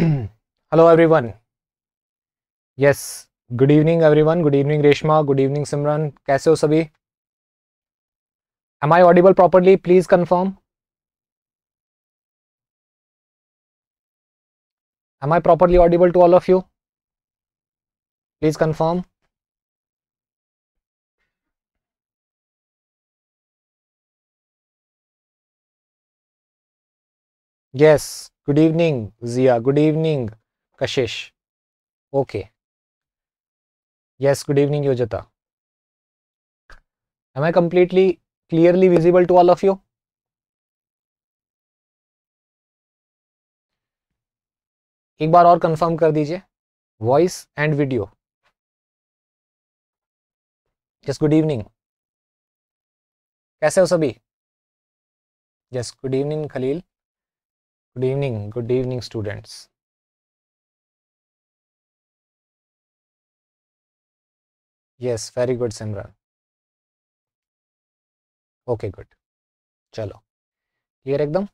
Hello everyone. Yes, good evening everyone. Good evening Reshma. Good evening Simran. Kaise ho sabhi? Am I audible properly? Please confirm. Am I properly audible to all of you? Please confirm. Yes, good evening Jiya good evening Kashish okay yes good evening Yojita am I completely clearly visible to all of you एक बार और confirm कर दीजिए voice and video yes good evening कैसे हो सभी yes good evening Khalil good evening good evening students yes very good simran okay good चलो clear एकदम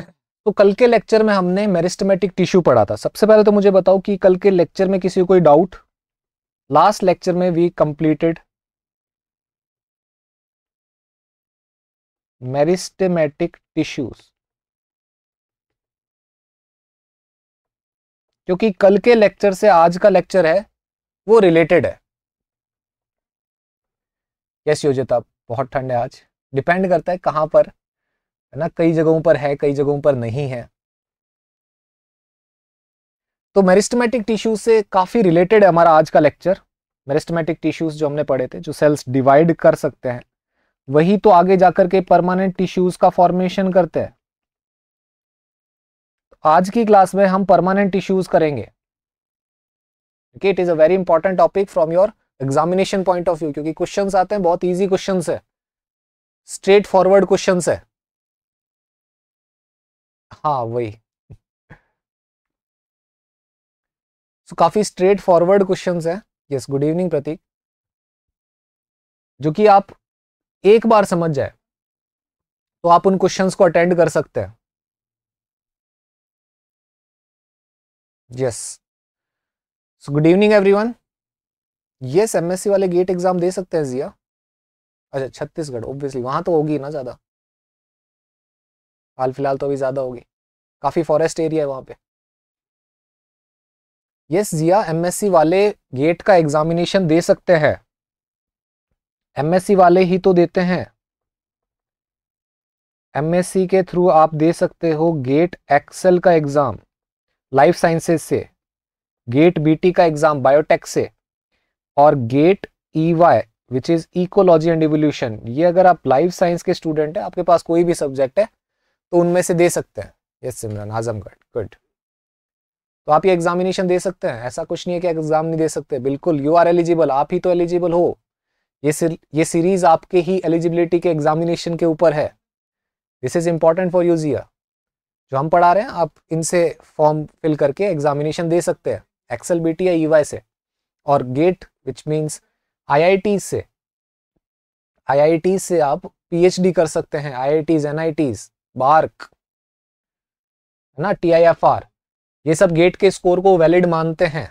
तो कल के लेक्चर में हमने मेरिस्टमेटिक टिश्यू पढ़ा था सबसे पहले तो मुझे बताओ कि कल के लेक्चर में किसी कोई डाउट लास्ट लेक्चर में वी कंप्लीटेड मेरिस्टमेटिक टिश्यूज क्योंकि कल के लेक्चर से आज का लेक्चर है वो रिलेटेड है यस योजिता बहुत ठंड है आज डिपेंड करता है कहाँ पर है ना कई जगहों पर है कई जगहों पर नहीं है तो मेरिस्टमेटिक टिश्यूज से काफ़ी रिलेटेड है हमारा आज का लेक्चर मेरिस्टमेटिक टिश्यूज जो हमने पढ़े थे जो सेल्स डिवाइड कर सकते हैं वही तो आगे जाकर के परमानेंट टिश्यूज का फॉर्मेशन करते हैं आज की क्लास में हम परमानेंट इश्यूज करेंगे okay it is a very important topic from your examination point of view क्योंकि क्वेश्चन आते हैं बहुत ईजी क्वेश्चन है स्ट्रेट फॉरवर्ड क्वेश्चन है हाँ वही so, काफी स्ट्रेट फॉरवर्ड क्वेश्चन है यस गुड इवनिंग प्रतीक जो कि आप एक बार समझ जाए तो आप उन क्वेश्चंस को अटेंड कर सकते हैं yes so good evening everyone yes MSc वाले गेट एग्जाम दे सकते हैं जिया अच्छा छत्तीसगढ़ ऑब्वियसली वहां तो होगी ना ज्यादा हाल फिलहाल तो अभी ज्यादा होगी काफी फॉरेस्ट एरिया है वहां पे यस जिया एमएससी वाले गेट का एग्जामिनेशन दे सकते हैं एमएससी वाले ही तो देते हैं एमएससी के थ्रू आप दे सकते हो गेट एक्सेल का एग्जाम लाइफ साइंसेज से गेट बीटी का एग्जाम बायोटेक से और GATE E Y which is ecology and evolution ये अगर आप लाइफ साइंस के स्टूडेंट हैं आपके पास कोई भी सब्जेक्ट है तो उनमें से दे सकते हैं यस सिमरन आजमगढ़ गुड तो आप ये एग्जामिनेशन दे सकते हैं ऐसा कुछ नहीं है कि एग्जाम नहीं दे सकते बिल्कुल यू आर एलिजिबल आप ही तो एलिजिबल हो ये सिर, ये सीरीज आपके ही एलिजिबिलिटी के एग्जामिनेशन के ऊपर है दिस इज इंपॉर्टेंट फॉर यूजिया जो हम पढ़ा रहे हैं आप इनसे फॉर्म फिल करके एग्जामिनेशन दे सकते हैं बी टी या ईवाई से और गेट विच मीन्स टी से टी से आप डी कर सकते हैं IITs NITs BARC है ना आर ये सब गेट के स्कोर को वैलिड मानते हैं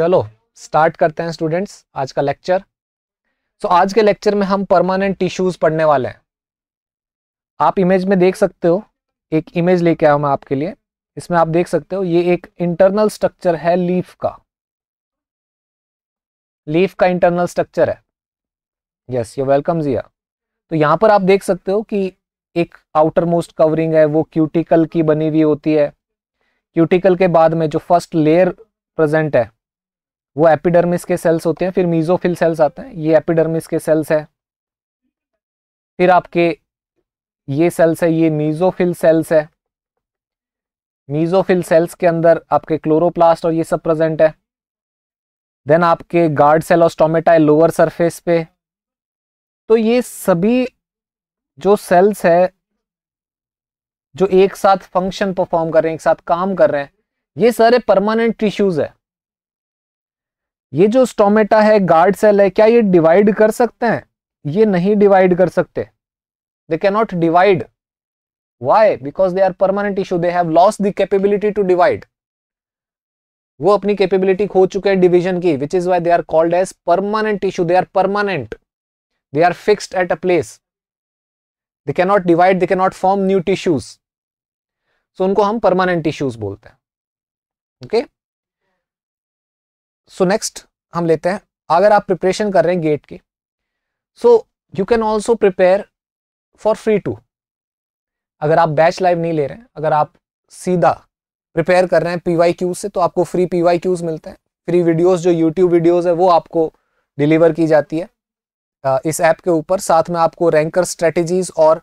चलो स्टार्ट करते हैं स्टूडेंट्स आज का लेक्चर सो so, आज के लेक्चर में हम परमानेंट टिश्यूज पढ़ने वाले हैं आप इमेज में देख सकते हो एक इमेज लेके आया हूं मैं आपके लिए इसमें आप देख सकते हो ये एक इंटरनल स्ट्रक्चर है लीफ का लीफ का इंटरनल स्ट्रक्चर है यस ये वेलकम जिया तो यहां पर आप देख सकते हो कि एक आउटर मोस्ट कवरिंग है वो क्यूटिकल की बनी हुई होती है क्यूटिकल के बाद में जो फर्स्ट लेयर प्रेजेंट है वो एपिडर्मिस के सेल्स होते हैं फिर मीजोफिल सेल्स आते हैं ये एपिडर्मिस के सेल्स है फिर आपके ये सेल्स है ये मीजोफिल सेल्स है मीजोफिल सेल्स के अंदर आपके क्लोरोप्लास्ट और ये सब प्रेजेंट है देन आपके गार्ड सेल और है लोअर सरफेस पे तो ये सभी जो सेल्स है जो एक साथ फंक्शन परफॉर्म कर रहे हैं एक साथ काम कर रहे हैं ये सारे परमानेंट टिश्यूज है ये जो स्टोमेटा है गार्ड सेल है क्या ये डिवाइड कर सकते हैं ये नहीं डिवाइड कर सकते they cannot divide why because they are permanent issue they have lost the capability to divide वो अपनी कैपेबिलिटी खो चुके हैं डिवीजन की which is why they are called as permanent issue they are permanent they are fixed at a place they cannot divide they cannot form new tissues so उनको हम permanent issues बोलते हैं okay so next हम लेते हैं अगर आप preparation कर रहे हैं गेट की so you can also prepare for free too अगर आप बैच लाइव नहीं ले रहे हैं अगर आप सीधा प्रिपेयर कर रहे हैं पी वाई क्यूज से तो आपको फ्री पी वाई क्यूज मिलते हैं फ्री वीडियोस जो यूट्यूब वीडियोस है वो आपको डिलीवर की जाती है इस ऐप के ऊपर साथ में आपको रैंकर स्ट्रेटजीज और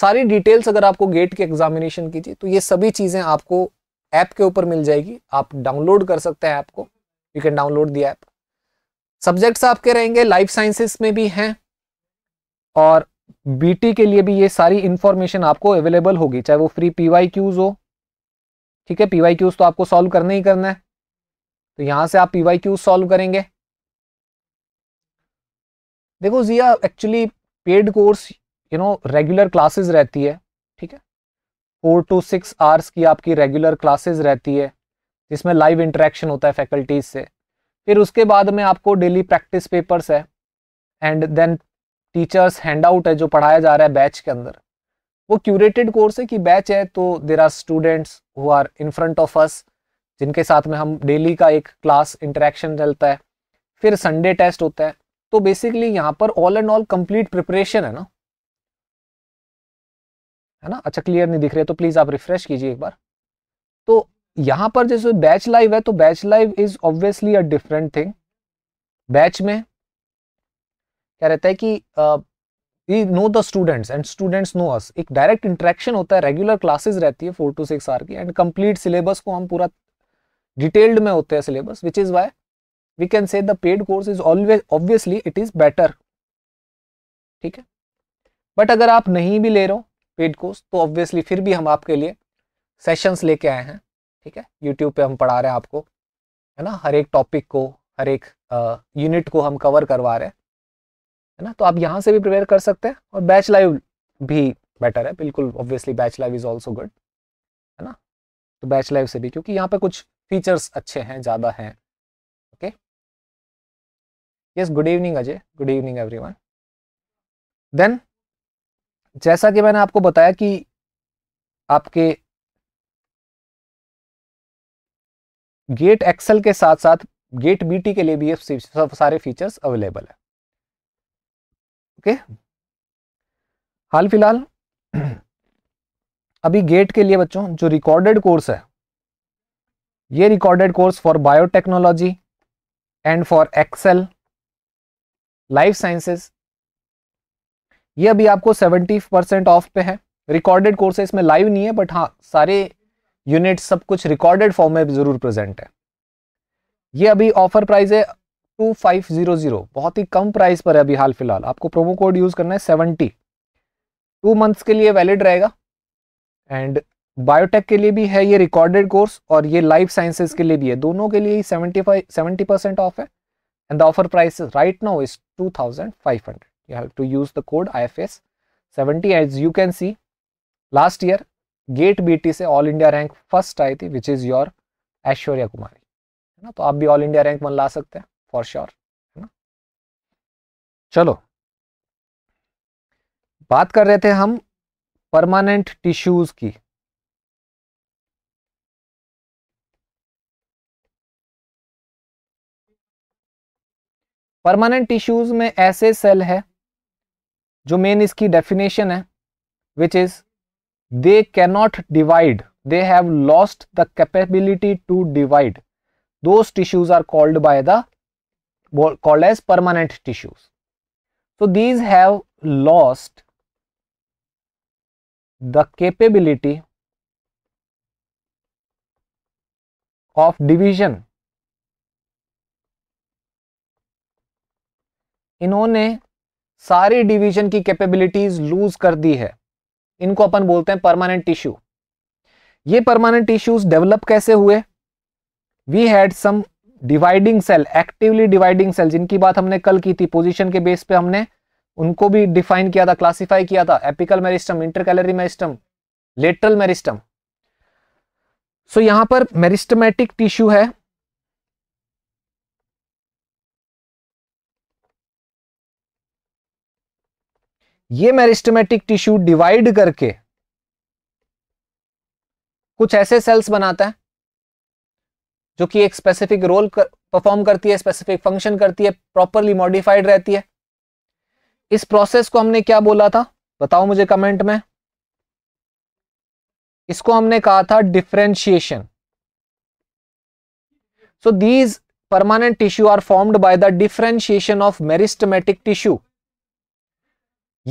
सारी डिटेल्स अगर आपको गेट के एग्जामिनेशन कीजिए तो ये सभी चीज़ें आपको ऐप के ऊपर मिल जाएगी आप डाउनलोड कर सकते हैं ऐप को you can download the app subjects आपके रहेंगे लाइफ साइंसेस में भी हैं और बीटी के लिए भी ये सारी इंफॉर्मेशन आपको अवेलेबल होगी चाहे वो फ्री पीवाई क्यूज हो ठीक है पीवाई क्यूज तो आपको सॉल्व करना ही करना है तो यहां से आप पीवाई क्यूज सॉल्व करेंगे देखो Jiya actually paid course you know regular classes रहती है ठीक है फोर टू सिक्स आवर्स की आपकी रेगुलर क्लासेस रहती है जिसमें लाइव इंटरेक्शन होता है फैकल्टीज से फिर उसके बाद में आपको डेली प्रैक्टिस पेपर्स है and then teachers handout है जो पढ़ाया जा रहा है बैच के अंदर वो क्यूरेटेड कोर्स है कि बैच है तो there are students who are in front of us जिनके साथ में हम डेली का एक क्लास इंटरेक्शन चलता है फिर संडे टेस्ट होता है तो बेसिकली यहाँ पर all and all complete preparation है ना है ना अच्छा क्लियर नहीं दिख रहे तो प्लीज आप रिफ्रेश कीजिए एक बार तो यहाँ पर जैसे बैच लाइव है तो batch live is obviously a different thing batch में क्या रहता है कि we know the students and students know us एक डायरेक्ट इंट्रैक्शन होता है रेगुलर क्लासेस रहती है फोर टू सिक्स आर की एंड कंप्लीट सिलेबस को हम पूरा डिटेल्ड में होते हैं syllabus which is why we can say the paid course is always obviously it is better ठीक है बट अगर आप नहीं भी ले रहे हो पेड कोर्स तो ऑब्वियसली फिर भी हम आपके लिए सेशंस लेके आए हैं ठीक है यूट्यूब पे हम पढ़ा रहे हैं आपको है ना हर एक टॉपिक को हर एक यूनिट को हम कवर करवा रहे हैं है ना तो आप यहाँ से भी प्रिपेयर कर सकते हैं और बैच लाइव भी बेटर है बिल्कुल obviously batch live is also good है ना तो बैच लाइव से भी क्योंकि यहाँ पे कुछ फीचर्स अच्छे हैं ज़्यादा हैं okay yes good evening Ajay good evening everyone then जैसा कि मैंने आपको बताया कि आपके गेट एक्सेल के साथ साथ गेट बीटी के लिए भी ये सारे फीचर्स अवेलेबल है ओके हाल फिलहाल अभी गेट के लिए बच्चों जो रिकॉर्डेड कोर्स है ये recorded course for biotechnology and for XL life sciences ये अभी आपको 70 परसेंट ऑफ पे है रिकॉर्डेड कोर्स है इसमें लाइव नहीं है बट हाँ सारे यूनिट सब कुछ रिकॉर्डेड फॉर्म में जरूर प्रेजेंट है ये अभी ऑफर प्राइस है टू फाइव जीरो जीरो बहुत ही कम प्राइस पर है अभी हाल फिलहाल आपको प्रोमो कोड यूज़ करना है सेवनटी टू मंथ्स के लिए वैलिड रहेगा एंड बायोटेक के लिए भी है ये रिकॉर्डेड कोर्स और ये लाइफ साइंसेस के लिए भी है दोनों के लिए seventy five seventy percent off है and the offer price right now is two thousand five hundred you have to use the code I F S seventy as you can see last year GATE B से all India rank first आई थी which is your Aishwarya Kumari है ना तो आप भी all India rank one ला सकते हैं फॉर श्योर है ना चलो बात कर रहे थे हम परमानेंट टिश्यूज की परमानेंट टिश्यूज में ऐसे सेल है जो मेन इसकी डेफिनेशन है which is they cannot divide they have lost the capability to divide those tissues are called by the called as permanent tissues. So these have lost the capability of division. इन्होंने सारी division की capabilities loose कर दी है इनको अपन बोलते हैं permanent tissue ये परमानेंट टिश्यूज डेवलप कैसे हुए we had some dividing cell actively dividing cell जिनकी बात हमने कल की थी पोजिशन के बेस पे हमने उनको भी डिफाइन किया था क्लासिफाई किया था apical meristem intercalary meristem lateral meristem so यहां पर मेरिस्टमेटिक टिश्यू है ये मेरिस्टमेटिक टिश्यू डिवाइड करके कुछ ऐसे सेल्स बनाता है जो कि एक स्पेसिफिक रोल परफॉर्म करती है स्पेसिफिक फंक्शन करती है प्रॉपरली मॉडिफाइड रहती है इस प्रोसेस को हमने क्या बोला था बताओ मुझे कमेंट में इसको हमने कहा था differentiation so these permanent tissue are formed by the differentiation of meristematic tissue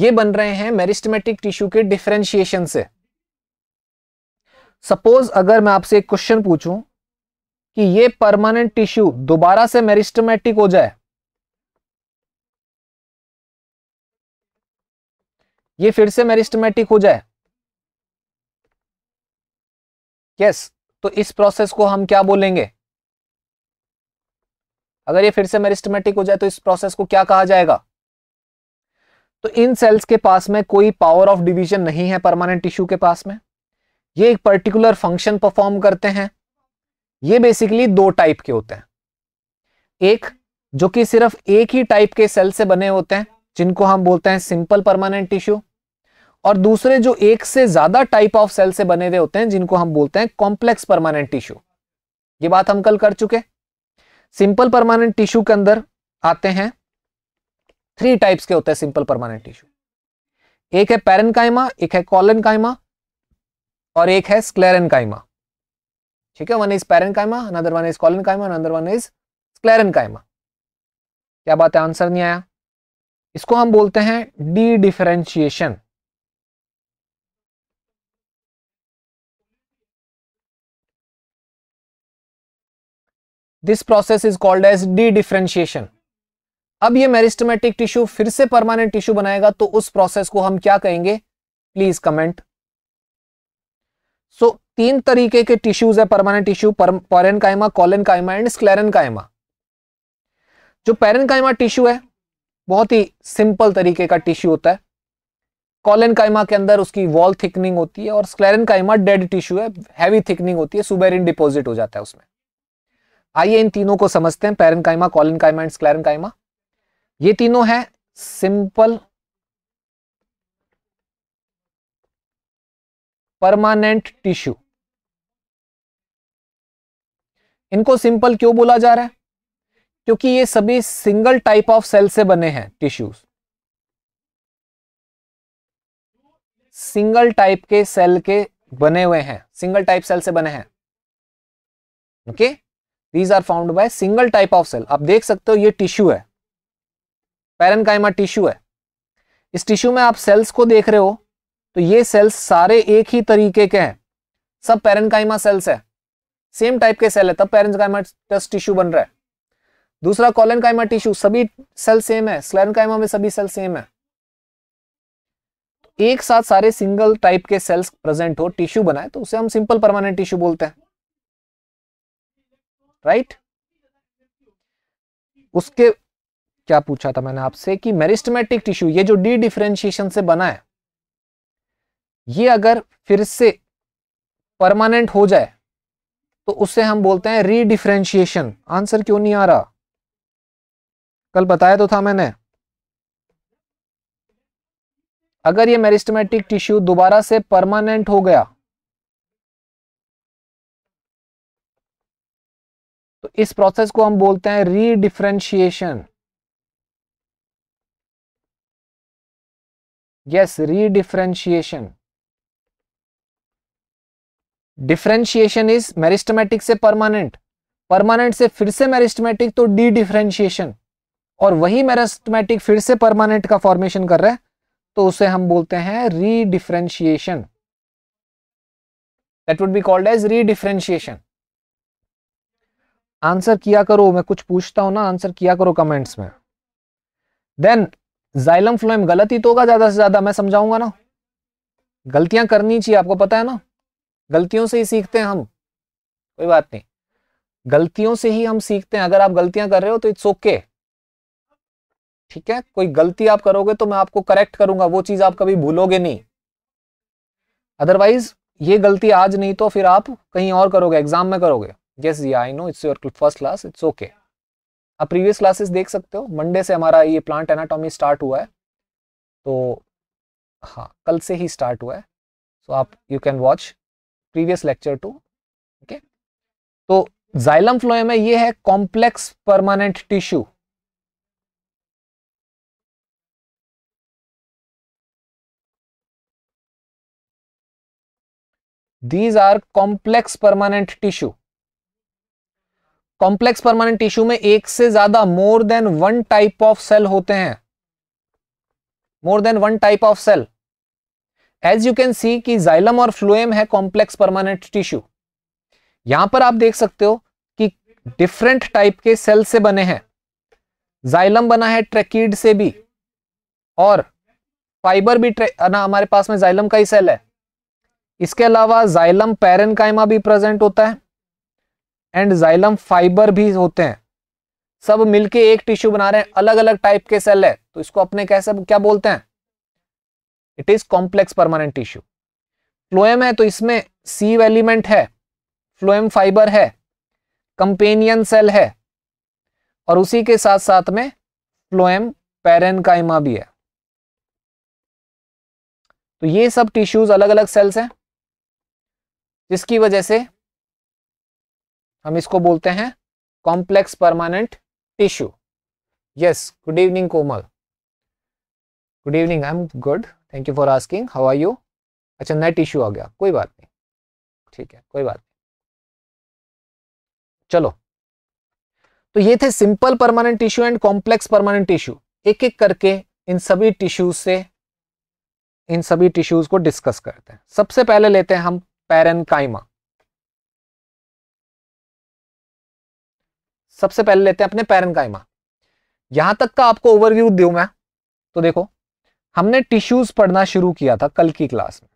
ये बन रहे हैं मेरिस्टमेटिक टिश्यू के डिफ्रेंशिएशन से सपोज अगर मैं आपसे एक क्वेश्चन पूछूं कि ये परमानेंट टिश्यू दोबारा से मेरिस्टमेटिक हो जाए ये फिर से मेरिस्टमेटिक हो जाए यस yes, तो इस प्रोसेस को हम क्या बोलेंगे अगर ये फिर से मेरिस्टमेटिक हो जाए तो इस प्रोसेस को क्या कहा जाएगा तो इन सेल्स के पास में कोई पावर ऑफ डिवीजन नहीं है परमानेंट टिश्यू के पास में ये एक पर्टिकुलर फंक्शन परफॉर्म करते हैं ये बेसिकली दो टाइप के होते हैं एक जो कि सिर्फ एक ही टाइप के सेल से बने होते हैं जिनको हम बोलते हैं सिंपल परमानेंट टिश्यू और दूसरे जो एक से ज्यादा टाइप ऑफ सेल से बने हुए होते हैं जिनको हम बोलते हैं कॉम्प्लेक्स परमानेंट टिश्यू ये बात हम कल कर चुके सिंपल परमानेंट टिश्यू के अंदर आते हैं थ्री टाइप्स के होते हैं सिंपल परमानेंट टिश्यू एक है पेरन कायमा एक है कॉलन कायमा और एक है स्क्लेरन कायमा ठीक है one is parenchyma another one is collenchyma another one is sclerenchyma क्या बात है आंसर नहीं आया इसको हम बोलते हैं dedifferentiation this process is called as dedifferentiation अब ये मेरिस्टमेटिक टिश्यू फिर से परमानेंट टिश्यू बनाएगा तो उस प्रोसेस को हम क्या कहेंगे प्लीज कमेंट सो तीन तरीके के टिश्यूज है परमानेंट टिश्यू पॉरन कायमा कॉलन कायमा एंड स्क्लेरन कायमा जो पेरन कायमा टिश्यू है बहुत ही सिंपल तरीके का टिश्यू होता है कॉलन कायमा के अंदर उसकी वॉल थिकनिंग होती है और स्क्लेरन कायमा डेड टिश्यू है हैवी थिकनिंग होती है सुबेरिन डिपोजिट हो जाता है उसमें आइए इन तीनों को समझते हैं पेरन कायमा कॉलन कायमा एंड स्क्लेरन कायमा ये तीनों है सिंपल परमानेंट टिश्यू इनको सिंपल क्यों बोला जा रहा है क्योंकि ये सभी सिंगल टाइप ऑफ सेल से बने हैं टिश्यूज सिंगल टाइप के सेल के बने हुए हैं सिंगल टाइप सेल से बने हैं okay these are found by single type of cell आप देख सकते हो ये टिश्यू है पेरनकाइमा टिश्यू है इस टिश्यू में आप सेल्स को देख रहे हो तो ये सेल्स सारे एक ही तरीके के हैं सब पेरनकाइमा सेल्स है सेम टाइप के सेल है तब पेरेंस काइमाटस टिश्यू बन रहा है दूसरा कॉलन कायमा टिश्यू सभी सेल सेम है स्लैन कायमा में सभी सेल सेम है एक साथ सारे सिंगल टाइप के सेल्स प्रेजेंट हो टिश्यू बनाए तो उसे हम सिंपल परमानेंट टिश्यू बोलते हैं राइट उसके क्या पूछा था मैंने आपसे कि मेरिस्टमेटिक टिश्यू ये जो डी डिफ्रेंशिएशन से बना है ये अगर फिर से परमानेंट हो जाए तो उससे हम बोलते हैं रीडिफ्रेंशिएशन आंसर क्यों नहीं आ रहा कल बताया तो था मैंने अगर ये मेरिस्टमेटिक टिश्यू दोबारा से परमानेंट हो गया तो इस प्रोसेस को हम बोलते हैं redifferentiation yes redifferentiation differentiation is meristematic से परमानेंट परमानेंट से फिर से मेरिस्टमेटिक तो डी डिफ्रेंशिएशन और वही मेरिस्टमेटिक फिर से परमानेंट का फॉर्मेशन कर रहा है तो उसे हम बोलते हैं redifferentiation that would be called as redifferentiation answer किया करो मैं कुछ पूछता हूं ना आंसर किया करो कमेंट्स में देन जाइलम फ्लोएम गलत ही तो होगा ज्यादा से ज्यादा मैं समझाऊंगा ना गलतियां करनी चाहिए आपको पता है ना गलतियों से ही सीखते हैं हम कोई बात नहीं गलतियों से ही हम सीखते हैं अगर आप गलतियां कर रहे हो तो इट्स ओके ठीक है कोई गलती आप करोगे तो मैं आपको करेक्ट करूंगा वो चीज आप कभी भूलोगे नहीं अदरवाइज ये गलती आज नहीं तो फिर आप कहीं और करोगे एग्जाम में करोगे यस जी I know it's your first class it's okay आप प्रीवियस क्लासेस देख सकते हो मंडे से हमारा ये प्लांट एनाटॉमी स्टार्ट हुआ है तो हाँ कल से ही स्टार्ट हुआ है सो so, आप you can watch previous lecture too okay तो जाइलम फ्लोएम में ये है complex permanent tissue these are complex permanent tissue complex permanent tissue में एक से ज्यादा more than one type of cell होते हैं more than one type of cell as you can see कि जाइलम और फ्लोएम है कॉम्प्लेक्स परमानेंट टिश्यू यहां पर आप देख सकते हो कि डिफरेंट टाइप के सेल से बने हैं जाइलम बना है ट्रेकिड से भी और फाइबर भी ना हमारे पास में जाइलम का ही सेल है इसके अलावा जाइलम कायमा भी प्रेजेंट होता है एंड जाइलम फाइबर भी होते हैं सब मिलके एक टिश्यू बना रहे हैं अलग अलग टाइप के सेल है तो इसको अपने कैसे क्या बोलते हैं it is complex permanent tissue phloem है तो इसमें सीव एलिमेंट है फ्लोएम फाइबर है कंपेनियन सेल है और उसी के साथ साथ में फ्लोएम पेरेनकाइमा भी है तो ये सब टिश्यूज अलग अलग सेल्स हैं जिसकी वजह से हम इसको बोलते हैं complex permanent tissue yes good evening Komal good evening I am good thank you for asking how are you अच्छा नेट इश्यू आ गया कोई बात नहीं ठीक है कोई बात नहीं चलो तो ये थे simple permanent tissue and complex permanent tissue एक एक करके इन सभी टिश्यूज से इन सभी टिश्यूज को डिस्कस करते हैं सबसे पहले लेते हैं हम पैरनकाइमा सबसे पहले लेते हैं अपने पैरनकाइमा यहां तक का आपको ओवरव्यू दू मैं तो देखो हमने टिश्यूज पढ़ना शुरू किया था कल की क्लास में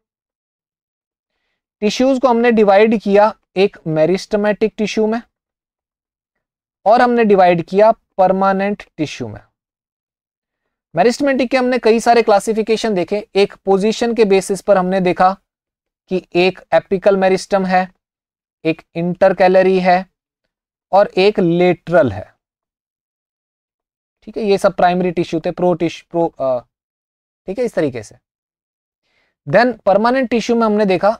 टिश्यूज को हमने डिवाइड किया एक मेरिस्टमेटिक टिश्यू में और हमने डिवाइड किया परमानेंट टिश्यू में मेरिस्टमेटिक के हमने कई सारे क्लासिफिकेशन देखे एक पोजीशन के बेसिस पर हमने देखा कि एक एपिकल मेरिस्टम है एक इंटरकैलरी है और एक लेटरल है ठीक है ये सब प्राइमरी टिश्यू थे प्रो टिश्यू प्रो ठीक है इस तरीके से देन परमानेंट टिश्यू में हमने देखा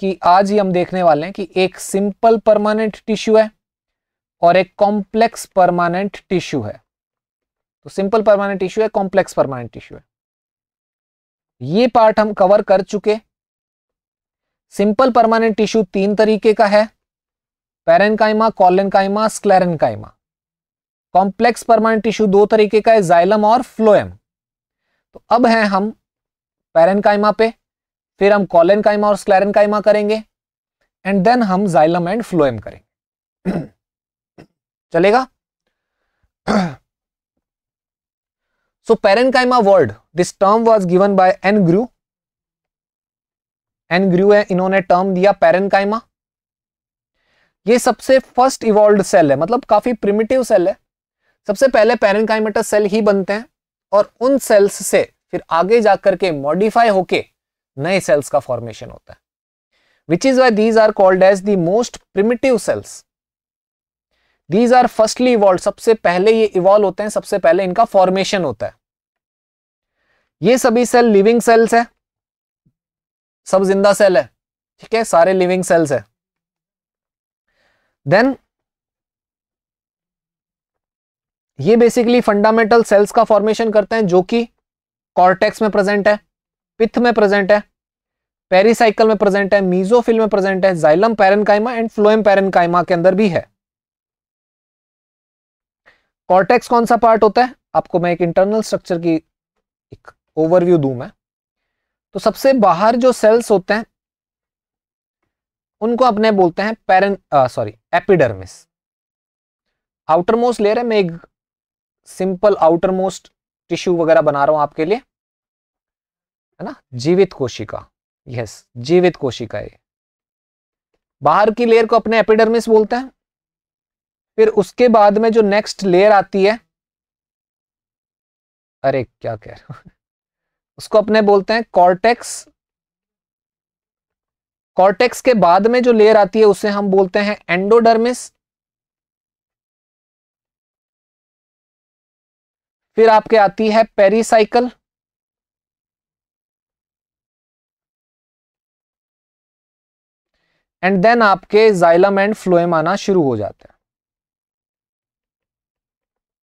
कि आज ही हम देखने वाले हैं कि एक सिंपल परमानेंट टिश्यू है और एक कॉम्प्लेक्स परमानेंट टिश्यू है तो सिंपल परमानेंट टिश्यू है कॉम्प्लेक्स परमानेंट टिश्यू है ये पार्ट हम कवर कर चुके सिंपल परमानेंट टिश्यू तीन तरीके का है parenchyma collenchyma sclerenchyma complex permanent tissue दो तरीके का है जाइलम और फ्लोएम तो अब हैं हम पैरन पे फिर हम कॉलेनकाइमा और स्क्लेरनकाइमा करेंगे एंड देन हम जाइलम एंड फ्लोएम करेंगे चलेगा so chyma word this term was given by N Grew N Grew है इन्होंने टर्म दिया पेरेनकाइमा ये सबसे फर्स्ट इवॉल्व सेल है मतलब काफी प्रिमिटिव सेल है सबसे पहले पेरेनकाइमेटस सेल ही बनते हैं और उन सेल्स से फिर आगे जाकर के मॉडिफाई होके नए सेल्स का फॉर्मेशन होता है which is why these are called as the most primitive cells these are firstly evolve सबसे पहले ये इवॉल्व होते हैं सबसे पहले इनका फॉर्मेशन होता है ये सभी सेल लिविंग सेल्स है सब जिंदा सेल है ठीक है सारे लिविंग सेल्स है देन ये बेसिकली फंडामेंटल सेल्स का फॉर्मेशन करते हैं जो कि कॉर्टेक्स में प्रेजेंट है पिथ में प्रेजेंट है पेरिसाइकल में प्रेजेंट है मीजोफिल में प्रेजेंट है xylem parenchyma and phloem parenchyma के अंदर भी है कॉर्टेक्स कौन सा पार्ट होता है आपको मैं एक इंटरनल स्ट्रक्चर की एक ओवरव्यू दू मैं तो सबसे बाहर जो सेल्स होते हैं उनको अपने बोलते हैं paren sorry epidermis outermost layer है मैं एक सिंपल आउटर मोस्ट टिश्यू वगैरह बना रहा हूं आपके लिए है ना जीवित कोशिका यस जीवित कोशिका है बाहर की लेयर को अपने एपिडर्मिस बोलते हैं फिर उसके बाद में जो नेक्स्ट लेयर आती है अरे क्या कह रहे उसको अपने बोलते हैं कॉर्टेक्स कॉर्टेक्स के बाद में जो लेयर आती है उसे हम बोलते हैं एंडोडर्मिस फिर आपके आती है पेरीसाइकिल एंड देन आपके जाइलम एंड फ्लोएम आना शुरू हो जाते हैं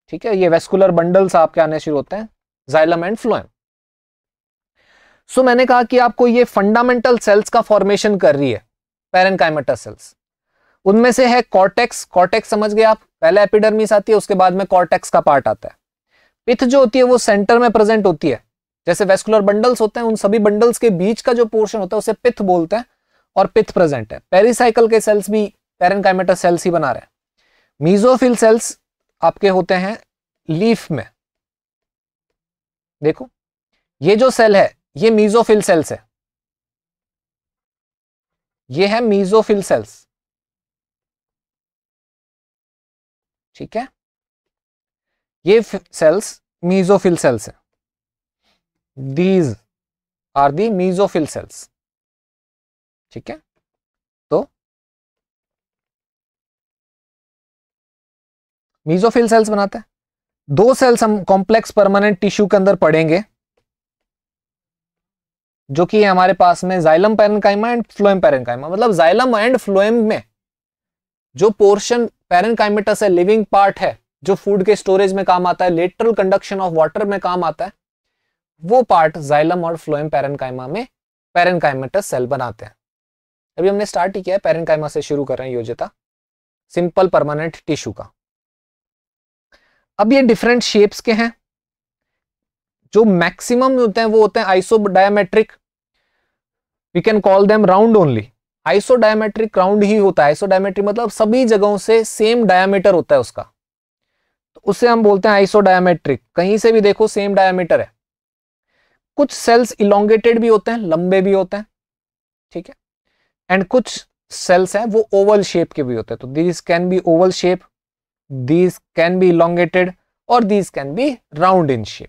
ठीक है ये वेस्कुलर बंडल्स आपके आने शुरू होते हैं जाइलम एंड फ्लोएम सो मैंने कहा कि आपको ये फंडामेंटल सेल्स का फॉर्मेशन कर रही है पेरेनकाइमेटा सेल्स उनमें से है कॉर्टेक्स कॉर्टेक्स समझ गए आप पहले एपिडर्मिस आती है उसके बाद में कॉर्टेक्स का पार्ट आता है पिथ जो होती है वो सेंटर में प्रेजेंट होती है जैसे वेस्कुलर बंडल्स होते हैं उन सभी बंडल्स के बीच का जो पोर्शन होता है उसे पिथ बोलते हैं और पिथ प्रेजेंट है पेरिसाइकिल के सेल्स भी पेरेनकाइमेटर सेल्स ही बना रहे हैं मीजोफिल सेल्स आपके होते हैं लीफ में देखो ये जो सेल है ये मीजोफिल सेल्स है ये है मीजोफिल सेल्स ठीक है ये सेल्स मीजोफिल सेल्स हैं these are the mesophyll cells ठीक है तो मीजोफिल सेल्स बनाते हैं दो सेल्स हम कॉम्प्लेक्स परमानेंट टिश्यू के अंदर पढ़ेंगे जो कि हमारे पास में xylem parenchyma and phloem parenchyma मतलब जाइलम एंड फ्लोएम में जो पोर्शन पेरेंकाइमेटस है लिविंग पार्ट है जो फूड के स्टोरेज में काम आता है लेटरल कंडक्शन ऑफ वाटर में काम आता है वो पार्ट जाइलम और फ्लोएम पेरनकाइमा में पेरनकाइमेटस सेल बनाते हैं अभी हमने स्टार्ट ही किया है पेरनकाइमा से शुरू कर रहे हैं योजता सिंपल परमानेंट टिश्यू का अब ये डिफरेंट शेप्स के हैं जो मैक्सिमम होते हैं वो होते हैं isodiametric we can call them round only isodiametric round ही होता है आइसो डायमेट्रिक मतलब सभी जगहों से सेम डायमीटर होता है उसका उसे हम बोलते हैं डायमेट्रिक कहीं से भी देखो सेम डायमीटर है कुछ सेल्स इलोंगेटेड भी होते हैं लंबे भी होते हैं ठीक है एंड कुछ सेल्स हैं वो ओवल शेप के भी होते हैं तो these can be oval shape these can be elongated और these can be round in shape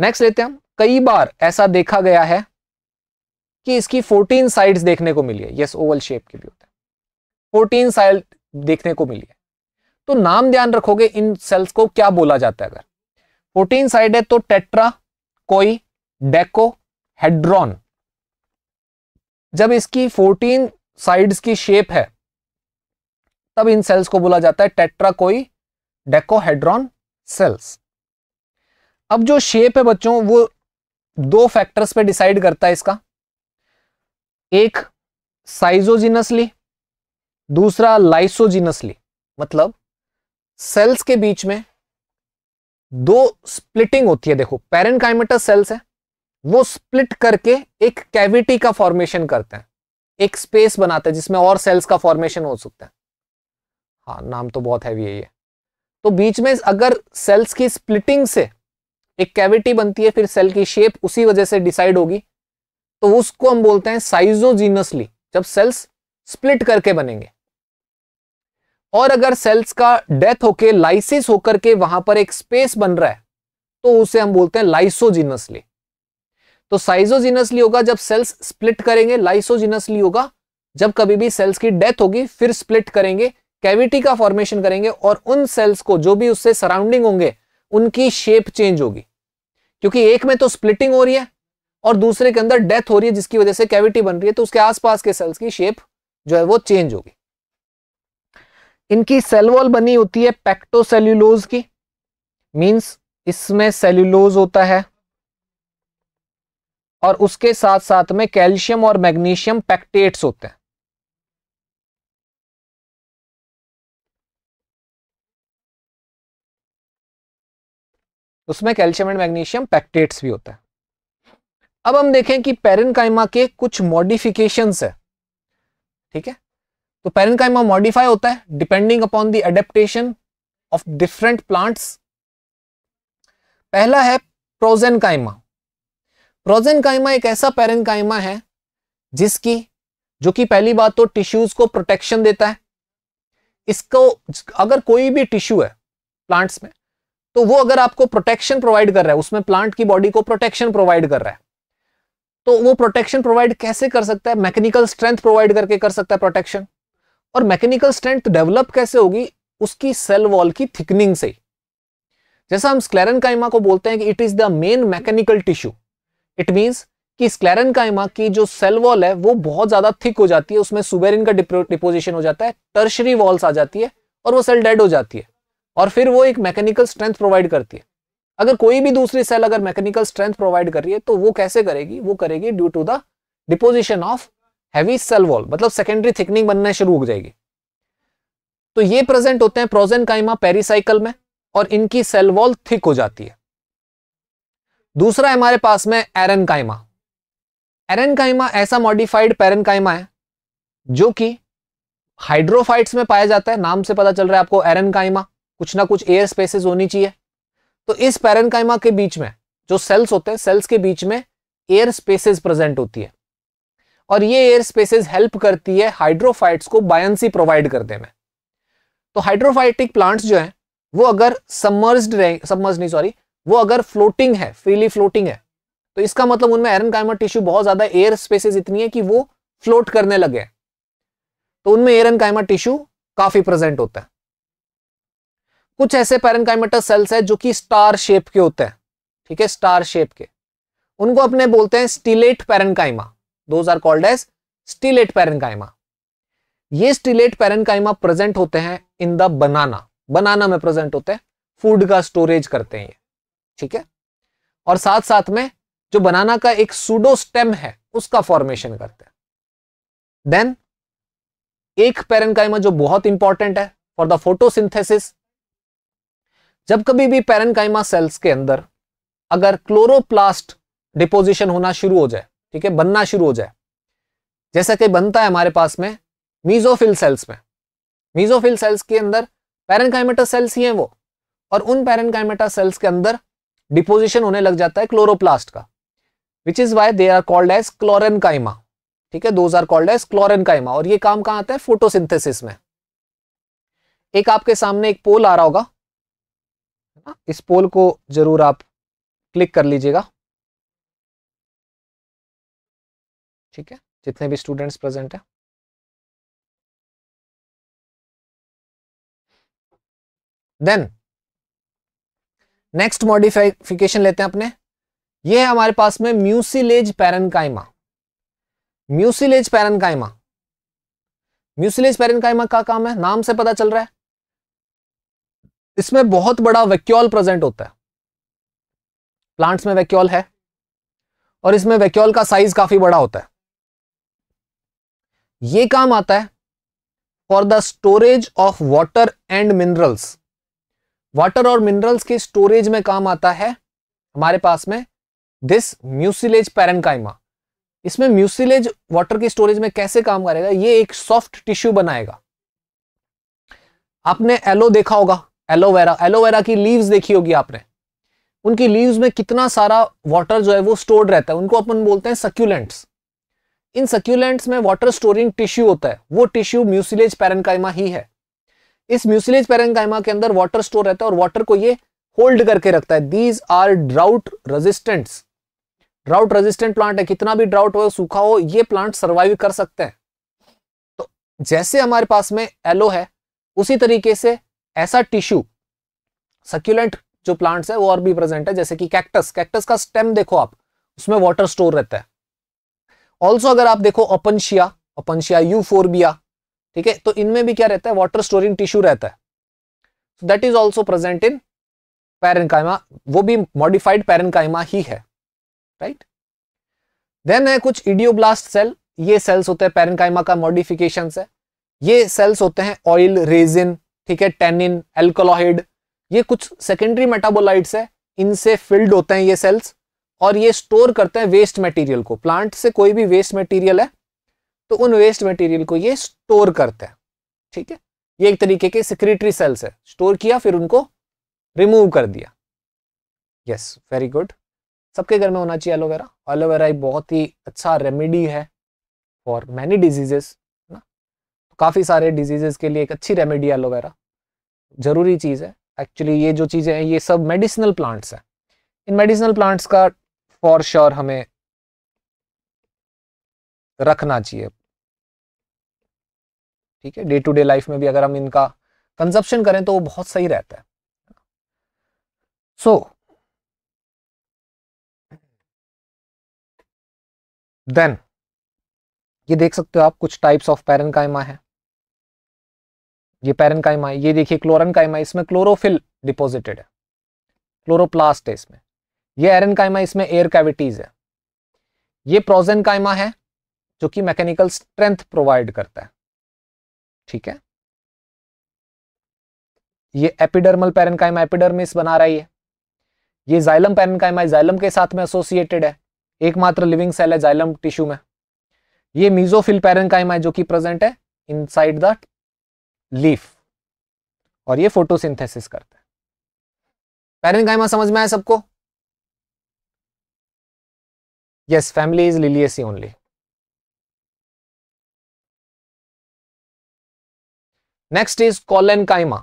next लेते हैं हम कई बार ऐसा देखा गया है कि इसकी 14 साइड्स देखने को मिली है यस ओवल शेप के भी होते हैं 14 साइड देखने को मिली है तो नाम ध्यान रखोगे इन सेल्स को क्या बोला जाता है अगर प्रोटीन साइड है तो टेट्रा कोई डेको हेड्रॉन जब इसकी 14 साइड्स की शेप है तब इन सेल्स को बोला जाता है टेट्रा कोई डेकोहेड्रॉन सेल्स अब जो शेप है बच्चों वो दो फैक्टर्स पे डिसाइड करता है इसका एक साइजोजिनसली दूसरा लाइसोजिनसली मतलब सेल्स के बीच में दो स्प्लिटिंग होती है देखो पेरेंकाइमेटस सेल्स है वो स्प्लिट करके एक कैविटी का फॉर्मेशन करते हैं एक स्पेस बनाते हैं जिसमें और सेल्स का फॉर्मेशन हो सकता है हाँ नाम तो बहुत हैवी है ये तो बीच में अगर सेल्स की स्प्लिटिंग से एक कैविटी बनती है फिर सेल की शेप उसी वजह से डिसाइड होगी तो उसको हम बोलते हैं साइजोजीनसली जब सेल्स स्प्लिट करके बनेंगे और अगर सेल्स का डेथ होके लाइसिस होकर के वहां पर एक स्पेस बन रहा है तो उसे हम बोलते हैं लाइसोजिनसली तो साइजोजिनसली होगा जब सेल्स स्प्लिट करेंगे लाइसोजिनसली होगा जब कभी भी सेल्स की डेथ होगी फिर स्प्लिट करेंगे कैविटी का फॉर्मेशन करेंगे और उन सेल्स को जो भी उससे सराउंडिंग होंगे उनकी शेप चेंज होगी क्योंकि एक में तो स्प्लिटिंग हो रही है और दूसरे के अंदर डेथ हो रही है जिसकी वजह से कैविटी बन रही है तो उसके आसपास के सेल्स की शेप जो है वो चेंज होगी इनकी सेल वॉल बनी होती है पैक्टोसेल्यूलोज की मींस इसमें सेल्यूलोज होता है और उसके साथ साथ में कैल्शियम और मैग्नीशियम पैक्टेट्स होते हैं उसमें कैल्शियम एंड मैग्नीशियम पैक्टेट्स भी होता है अब हम देखें कि पेरनकाइमा के कुछ मॉडिफिकेशंस है ठीक है तो पेरेंकाइमा मॉडिफाई होता है depending upon the adaptation of different plants पहला है प्रोजेनकाइमा प्रोजेनकाइमा एक ऐसा पेरेंकाइमा है जिसकी जो कि पहली बात तो टिश्यूज को प्रोटेक्शन देता है इसको अगर कोई भी टिश्यू है प्लांट्स में तो वो अगर आपको प्रोटेक्शन प्रोवाइड कर रहा है उसमें प्लांट की बॉडी को प्रोटेक्शन प्रोवाइड कर रहा है तो वो प्रोटेक्शन प्रोवाइड कैसे कर सकता है मैकेनिकल स्ट्रेंथ प्रोवाइड करके कर सकता है प्रोटेक्शन और मैकेनिकल स्ट्रेंथ डेवलप कैसे होगी उसकी सेल वॉल की थिकनिंग से जैसा हम स्क्लेरन काइमा को बोलते हैं कि it is the main mechanical tissue it means कि स्क्लेरन काइमा की जो सेल वॉल है वो बहुत ज्यादा थिक हो जाती है उसमें सुबेरिन का डिपोजिशन हो जाता है टर्शरी वॉल्स आ जाती है और वो सेल डेड हो जाती है और फिर वो एक मैकेनिकल स्ट्रेंथ प्रोवाइड करती है अगर कोई भी दूसरी सेल अगर मैकेनिकल स्ट्रेंथ प्रोवाइड कर रही है तो वो कैसे करेगी वो करेगी due to the deposition of heavy cell wall मतलब सेकेंडरी थिकनिंग बनना शुरू हो जाएगी तो ये प्रेजेंट होते हैं प्रोजेन काइमा पेरिसाइकल में और इनकी सेल वॉल थिक हो जाती है दूसरा हमारे पास में एरन काइमा एरन काइमा ऐसा मॉडिफाइड पेरन काइमा है जो कि हाइड्रोफाइट्स में पाया जाता है नाम से पता चल रहा है आपको एरन काइमा कुछ ना कुछ एयर स्पेसेस होनी चाहिए तो इस पेरन काइमा के बीच में जो सेल्स होते हैं सेल्स के बीच में एयर स्पेसेस प्रेजेंट होती है और ये एयर स्पेसेस हेल्प करती है हाइड्रोफाइट्स को बायंसी प्रोवाइड करने में तो हाइड्रोफाइटिक प्लांट्स जो हैं वो अगर सबमर्ज रहे सबमर्ज नहीं सॉरी वो अगर फ्लोटिंग है फ्रीली फ्लोटिंग है तो इसका मतलब उनमें एरन टिश्यू बहुत ज्यादा एयर स्पेसिस इतनी है कि वो फ्लोट करने लगे तो उनमें एयर टिश्यू काफी प्रेजेंट होता है कुछ ऐसे पैरनकाइमेटस सेल्स है जो कि स्टार शेप के होते हैं ठीक है स्टार शेप के उनको अपने बोलते हैं stellate parenchyma those are called as stellate parenchyma ये स्टिलेट प्रेजेंट होते हैं इन द बनाना बनाना में प्रेजेंट होते हैं फूड का स्टोरेज करते हैं ये ठीक है और साथ साथ में जो बनाना का एक सूडो स्टेम है उसका फॉर्मेशन करते हैं देन एक पेरनकाइमा जो बहुत इंपॉर्टेंट है फॉर द फोटोसिंथेसिस जब कभी भी पेरनकाइमा सेल्स के अंदर अगर क्लोरोप्लास्ट डिपोजिशन होना शुरू हो जाए ठीक है बनना शुरू हो जाए जैसा कि बनता है हमारे पास में मीजोफिल सेल्स में मीजोफिल सेल्स के अंदर पैरेनकाइमेटा सेल्स ही हैं वो और उन पैरेनकाइमेटा सेल्स के अंदर डिपोजिशन होने लग जाता है क्लोरोप्लास्ट का which is why they are called as chlorenchyma ठीक है those are called as chlorenchyma और ये काम कहाँ आता है फोटोसिंथेसिस में एक आपके सामने एक पोल आ रहा होगा इस पोल को जरूर आप क्लिक कर लीजिएगा ठीक है जितने भी स्टूडेंट्स प्रेजेंट है देन नेक्स्ट मॉडिफिकेशन लेते हैं अपने ये है हमारे पास में mucilage parenchyma mucilage parenchyma mucilage parenchyma का काम है नाम से पता चल रहा है इसमें बहुत बड़ा वैक्यूल प्रेजेंट होता है प्लांट्स में वैक्यूल है और इसमें वैक्यूल का साइज काफी बड़ा होता है ये काम आता है for the storage of water and minerals water और मिनरल्स के स्टोरेज में काम आता है हमारे पास में दिस म्यूसिलेज पैरनकाइमा इसमें म्यूसिलेज वाटर के स्टोरेज में कैसे काम करेगा ये एक सॉफ्ट टिश्यू बनाएगा आपने एलो देखा होगा एलोवेरा एलोवेरा की लीव्स देखी होगी आपने उनकी लीव्स में कितना सारा वाटर जो है वो स्टोर्ड रहता है उनको अपन बोलते हैं सक्यूलेंट्स इन सक्यूलेंट्स में वाटर स्टोरिंग टिश्यू होता है वो टिश्यू म्यूसिलेज पैरनकाइमा ही है इस म्यूसिलेज पैरनकाइमा के अंदर वाटर स्टोर रहता है और वाटर को ये होल्ड करके रखता है these are drought resistants drought resistant plant है कितना भी ड्राउट हो सूखा हो ये प्लांट सर्वाइव कर सकते हैं तो जैसे हमारे पास में एलो है उसी तरीके से ऐसा टिश्यू सक्यूलेंट जो प्लांट्स है वो और भी प्रेजेंट है जैसे कि कैक्टस कैक्टस का स्टेम देखो आप उसमें वाटर स्टोर रहता है ऑल्सो अगर आप देखो ओपनशिया ओपनशिया फोरबिया ठीक है तो इनमें भी क्या रहता है वाटर स्टोरिंग टिश्यू रहता है that is also present in parenchyma वो भी मॉडिफाइड पैरनकाइमा ही है राइट देन है कुछ इडियोब्लास्ट सेल ये सेल्स होते हैं पैरनकाइमा का मॉडिफिकेशन है ये सेल्स होते हैं ऑयल रेजिन ठीक है टेनिन एल्कोलॉइड ये कुछ सेकेंडरी मेटाबोलाइट्स है इनसे फिल्ड होते हैं ये सेल्स और ये स्टोर करते हैं वेस्ट मटेरियल को प्लांट से कोई भी वेस्ट मटेरियल है तो उन वेस्ट मटेरियल को ये स्टोर करते हैं ठीक है ये एक तरीके के सिक्रेटरी सेल्स है स्टोर किया फिर उनको रिमूव कर दिया यस वेरी गुड सबके घर में होना चाहिए एलोवेरा एलोवेरा बहुत ही अच्छा रेमेडी है फॉर मैनी डिजीजेस ना तो काफ़ी सारे डिजीजेस के लिए एक अच्छी रेमेडी एलोवेरा ज़रूरी चीज़ है एक्चुअली ये जो चीज़ें हैं ये सब मेडिसिनल प्लांट्स हैं इन मेडिसिनल प्लांट्स का फॉर श्योर हमें रखना चाहिए ठीक है डे टू डे लाइफ में भी अगर हम इनका कंजप्शन करें तो वो बहुत सही रहता है सो so, देन ये देख सकते हो आप कुछ टाइप्स ऑफ पैरन कायमा है ये पैरन कायमा है ये देखिए क्लोरन कायमा इसमें क्लोरोफिल डिपोजिटेड है क्लोरोप्लास्ट है इसमें ये एरन कायमा इसमें एयर कैविटीज है ये प्रोजेन कायमा है जो कि मैकेनिकल स्ट्रेंथ प्रोवाइड करता है ठीक है ये एपिडर्मल कायमा एपिडर्मिस बना रही है ये जाइलम कायमा जाइलम के साथ में एसोसिएटेड है एकमात्र लिविंग सेल है जाइलम टिश्यू में ये मीजोफिल पेरेनकाइमा है जो कि प्रेजेंट है साइड द लीफ और ये फोटोसिंथेसिस करता है पेरेनकाइमा समझ में आया सबको Yes, family is Liliaceae only. Next is collenchyma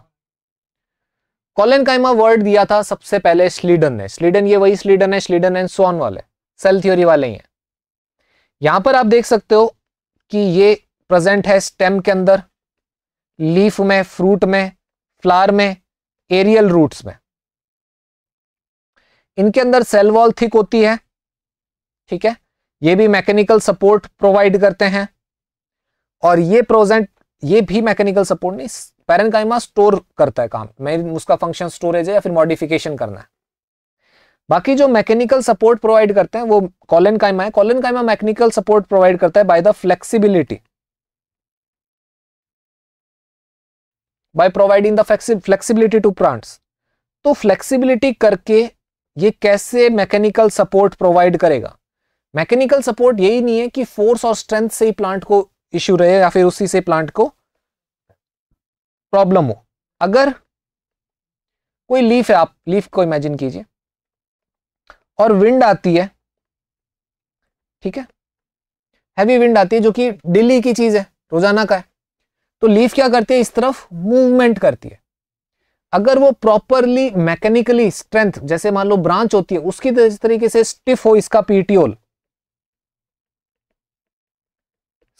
collenchyma word दिया था सबसे पहले स्लीडन ने स्लीडन ये वही स्लीडन है स्लीडन एंड सोन वाले सेल थ्योरी वाले ही हैं यहां पर आप देख सकते हो कि ये प्रेजेंट है स्टेम के अंदर लीफ में फ्रूट में फ्लावर में एरियल रूट्स में इनके अंदर सेल वॉल थिक होती है ठीक है ये भी मैकेनिकल सपोर्ट प्रोवाइड करते हैं और ये प्रोजेंट ये भी मैकेनिकल सपोर्ट नहीं पेरेनकाइमा स्टोर करता है काम मैं उसका फंक्शन स्टोरेज है या फिर मॉडिफिकेशन करना है बाकी जो मैकेनिकल सपोर्ट प्रोवाइड करते हैं वो कॉलन कायमा है कॉलन कायमा मैकेनिकल सपोर्ट प्रोवाइड करता है by the flexibility by providing the flexibility to plants तो फ्लेक्सिबिलिटी करके ये कैसे मैकेनिकल सपोर्ट प्रोवाइड करेगा मैकेनिकल सपोर्ट यही नहीं है कि फोर्स और स्ट्रेंथ से ही प्लांट को इश्यू रहे या फिर उसी से प्लांट को प्रॉब्लम हो अगर कोई लीफ है आप लीफ को इमेजिन कीजिए और विंड आती है ठीक है हैवी विंड आती है जो कि डेली की चीज है रोजाना का है तो लीफ क्या करती है इस तरफ मूवमेंट करती है अगर वो प्रॉपरली मैकेनिकली स्ट्रेंथ जैसे मान लो ब्रांच होती है उसकी तरीके से स्टिफ हो इसका पीटीओल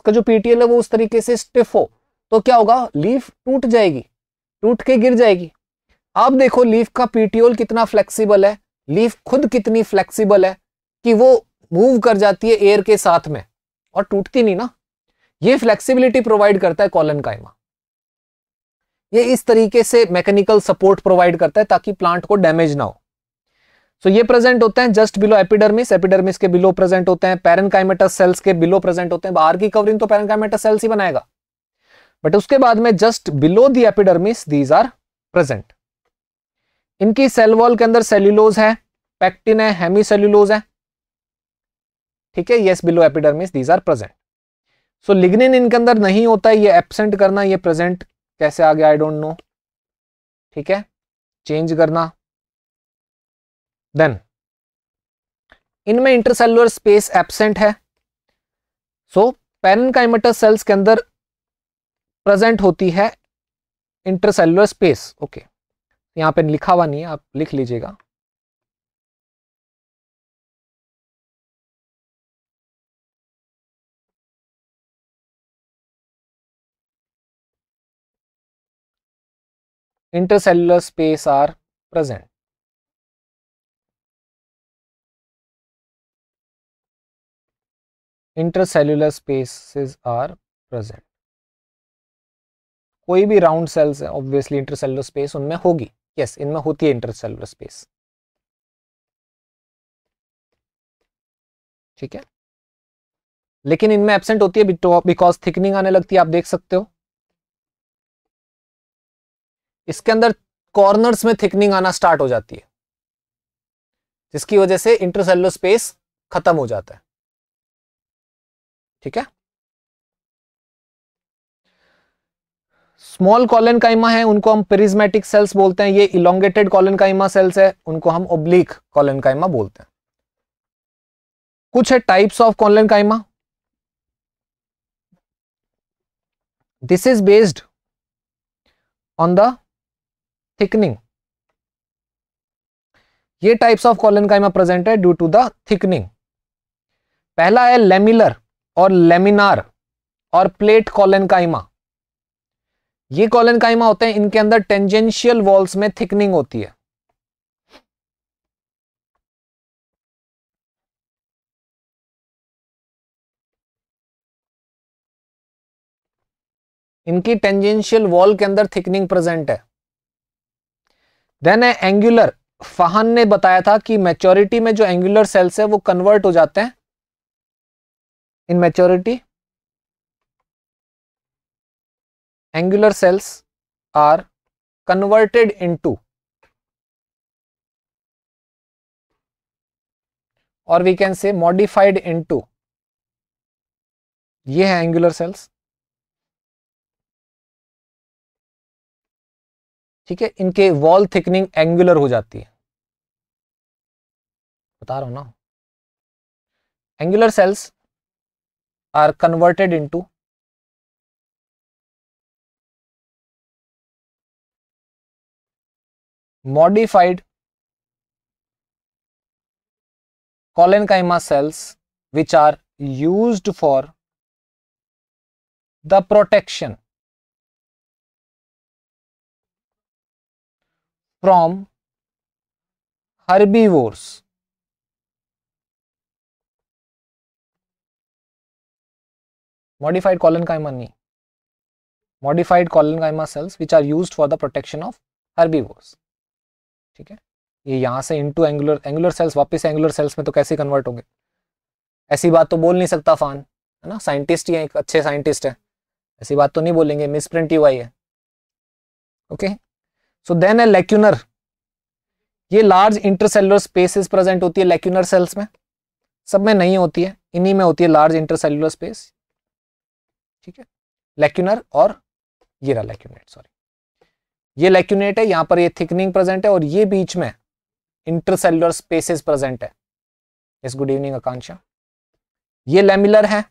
इसका जो पीटीएल है वो उस तरीके से स्टिफ हो तो क्या होगा लीफ टूट जाएगी टूट के गिर जाएगी अब देखो लीफ का पीटीओल कितना फ्लेक्सिबल है लीफ खुद कितनी फ्लेक्सिबल है कि वो मूव कर जाती है एयर के साथ में और टूटती नहीं ना ये फ्लेक्सिबिलिटी प्रोवाइड करता है कॉलन कायमा ये इस तरीके से मैकेनिकल सपोर्ट प्रोवाइड करता है ताकि प्लांट को डैमेज ना हो तो ये प्रेजेंट होते हैं जस्ट बिलो एपिडर्मिस एपिडर्मिस के बिलो प्रेजेंट होते हैं पेरेनकाइमेटस सेल्स के बिलो प्रेजेंट होते हैं बाहर की कवरिंग तो पेरेनकाइमेटस सेल्स ही बनाएगा बट उसके बाद में just below the epidermis these are present इनकी सेल वॉल के अंदर सेल्यूलोज है पैक्टिन है हेमी सेल्यूलोज है ठीक है yes below epidermis these are present so lignin इनके अंदर नहीं होता है ये एबसेंट करना ये प्रेजेंट कैसे आ गया आई डोंट नो ठीक है चेंज करना देन इनमें इंटरसेलुलर स्पेस एबसेंट है सो पेरनकाइमेटर सेल्स के अंदर प्रेजेंट होती है इंटरसेलुलर स्पेस ओके यहां पे लिखा हुआ नहीं है आप लिख लीजिएगा intercellular space are present intercellular spaces are present कोई भी राउंड सेल्स है ऑब्वियसली इंटरसेल्युलर स्पेस उनमें होगी यस yes, इनमें होती है इंटरसेलुलर स्पेस ठीक है लेकिन इनमें एबसेंट होती है बिकॉज थिकनिंग आने लगती है आप देख सकते हो इसके अंदर कॉर्नर्स में थिकनिंग आना स्टार्ट हो जाती है जिसकी वजह से इंटरसेलुलर स्पेस खत्म हो जाता है ठीक है स्मॉल कॉलन काइमा है उनको हम पेरिजमेटिक सेल्स बोलते हैं ये इलोंगेटेड कॉलन काइमा सेल्स है उनको हम ओब्लिक कॉलन काइमा बोलते हैं कुछ है types of collenchyma this is based on the thickening ये types of collenchyma present है ड्यू टू द थिकनिंग पहला है लेमिलर और लेमिनार और प्लेट कॉलन काइमा ये कॉलन काइमा होते हैं इनके अंदर टेंजेंशियल वॉल्स में थिकनिंग होती है इनकी टेंजेंशियल वॉल के अंदर थिकनिंग प्रेजेंट है देन है एंगुलर फाहन ने बताया था कि मैच्योरिटी में जो एंगुलर सेल्स है वो कन्वर्ट हो जाते हैं in maturity angular cells are converted into or we can say modified into ये है एंगुलर सेल्स ठीक है इनके वॉल थिकनिंग एंगुलर हो जाती है बता रहा हूं ना angular cells are converted into modified collenchyma cells which are used for the protection from herbivores modified colonchyma knee modified colonchyma cells which are used for the protection of herbivores ठीक है ये यहाँ से टू एंगुलर एंगुलर सेल्स वापस angular cells में तो कैसे convert होंगे ऐसी बात तो बोल नहीं सकता फान है ना साइंटिस्ट ही है एक अच्छे साइंटिस्ट है ऐसी बात तो नहीं बोलेंगे मिस प्रिंट आई है ओके सो देन है लेक्यूनर ये लार्ज इंटरसेलुलर स्पेसिस प्रेजेंट होती है लेक्यूनर सेल्स में सब में नहीं होती है इन्हीं में होती है लार्ज इंटरसेलुलर स्पेस ठीक है लेक्यूनर और ये रहा लेक्यूनेट सॉरी ये लेक्यूनेट है यहां पर ये थिकनिंग प्रेजेंट है और ये बीच में इंटरसेलुलर स्पेसेस प्रेजेंट है यस गुड इवनिंग आकांक्षा ये लेमिलर है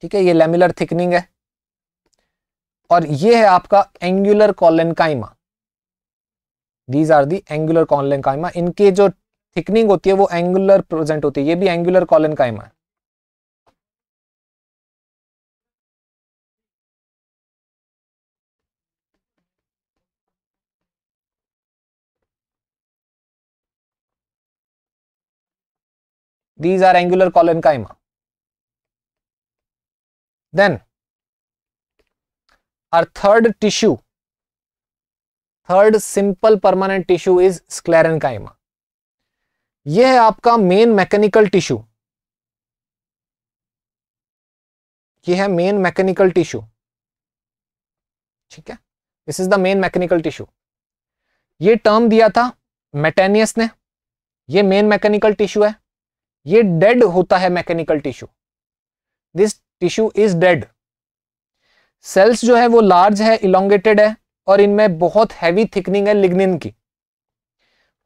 ठीक है ये लेमिलर थिकनिंग है और ये है आपका angular collenchyma these are the angular collenchyma इनके जो थिकनिंग होती है वो एंगुलर प्रेजेंट होती है ये भी एंगुलर कॉलेनकाइमा है These are angular coloncyma. Then our third tissue, third simple permanent tissue is sclerenchyma. यह है आपका मेन मैकेनिकल टिश्यू ये है मेन मैकेनिकल टिश्यू ठीक है this is the main mechanical tissue ये टर्म दिया था मेटेनियस ने ये मेन मैकेनिकल टिश्यू है ये डेड होता है mechanical tissue this tissue is dead cells जो है वो लार्ज है इलोंगेटेड है और इनमें बहुत हैवी थिकनिंग है लिग्निन की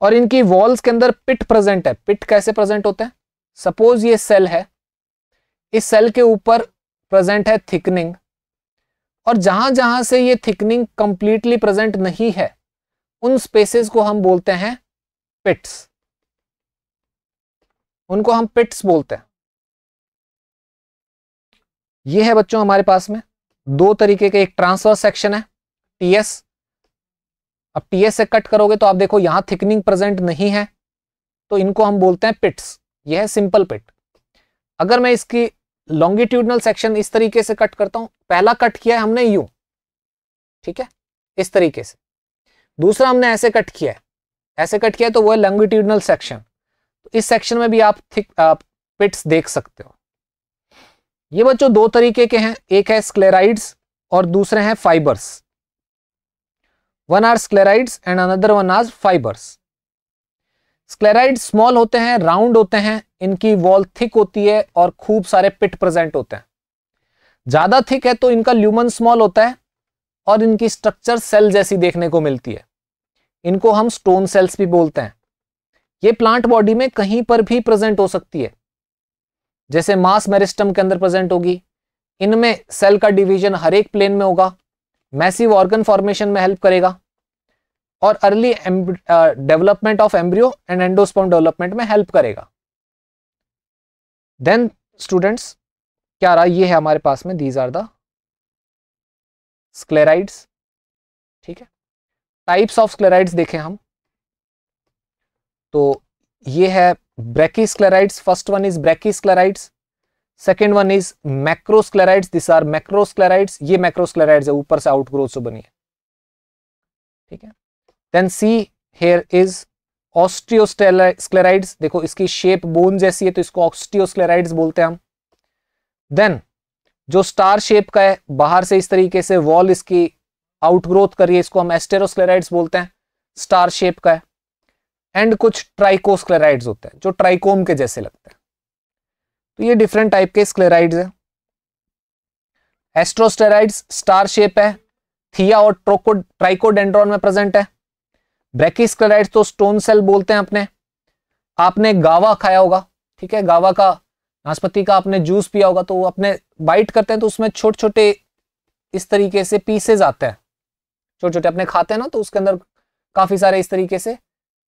और इनकी वॉल्स के अंदर पिट प्रेजेंट है पिट कैसे प्रेजेंट होते हैं सपोज ये सेल है इस सेल के ऊपर प्रेजेंट है थिकनिंग और जहां जहां से ये थिकनिंग कंप्लीटली प्रेजेंट नहीं है उन स्पेसेस को हम बोलते हैं पिट्स उनको हम पिट्स बोलते हैं ये है बच्चों हमारे पास में दो तरीके के एक ट्रांसफर सेक्शन है टीएस अब टीएस से कट करोगे तो आप देखो यहां थिकनिंग प्रेजेंट नहीं है तो इनको हम बोलते हैं पिट्स यह है सिंपल पिट अगर मैं इसकी लॉन्गिट्यूडनल सेक्शन इस तरीके से कट करता हूं पहला कट किया है हमने यू ठीक है इस तरीके से दूसरा हमने ऐसे कट किया है ऐसे कट किया है तो वो है लॉन्गिट्यूडनल सेक्शन इस सेक्शन में भी आप थिक पिट्स देख सकते हो ये बच्चों दो तरीके के हैं एक है स्क्लेराइड्स और दूसरे हैं fibres one are sclereids and another one are fibres sclereid small होते हैं राउंड होते हैं इनकी वॉल थिक होती है और खूब सारे पिट प्रेजेंट होते हैं ज्यादा थिक है तो इनका ल्यूमन स्मॉल होता है और इनकी स्ट्रक्चर सेल जैसी देखने को मिलती है इनको हम स्टोन सेल्स भी बोलते हैं ये प्लांट बॉडी में कहीं पर भी प्रेजेंट हो सकती है जैसे मास मेरिस्टम के अंदर प्रेजेंट होगी इनमें सेल का डिवीजन हर एक प्लेन में होगा मैसिव ऑर्गन फॉर्मेशन में हेल्प करेगा और early development of embryo and endosperm development में हेल्प करेगा देन स्टूडेंट्स क्या रहा ये है हमारे पास में दीज आर द स्क्लेराइड्स ठीक है टाइप्स ऑफ स्क्लेराइड्स देखें हम तो ये है brachy first one is brachy brachyschlerides second one is macrosclerides this are macrosclerides ये macrosclerides है ऊपर से outgrowth से बनी है ठीक है then see here is osteosclereids देखो इसकी शेप बोन जैसी है तो इसको ऑस्ट्रियोस्क्लेराइड्स बोलते हैं हम देन जो स्टार शेप का है बाहर से इस तरीके से वॉल इसकी आउटग्रोथ करिए इसको हम एस्टेरोस्क्लेराइड्स बोलते हैं स्टार शेप का है एंड कुछ ट्राइकोस्क्लेराइड्स होते हैं जो ट्राइकोम के जैसे लगते हैं तो ये डिफरेंट टाइप के स्क्लेराइड्स हैं एस्ट्रोस्टेराइड्स स्टार शेप है थिया और ट्रोकोड ट्राइकोडेंड्रॉन में प्रेजेंट है ब्रेकिस्क्लेराइड्स तो स्टोन सेल बोलते हैं अपने आपने गावा खाया होगा ठीक है गावा का नाशपति का आपने जूस पिया होगा तो वो अपने बाइट करते हैं तो उसमें छोटे छोटे इस तरीके से पीसेज आते हैं छोटे छोटे अपने खाते हैं ना तो उसके अंदर काफी सारे इस तरीके से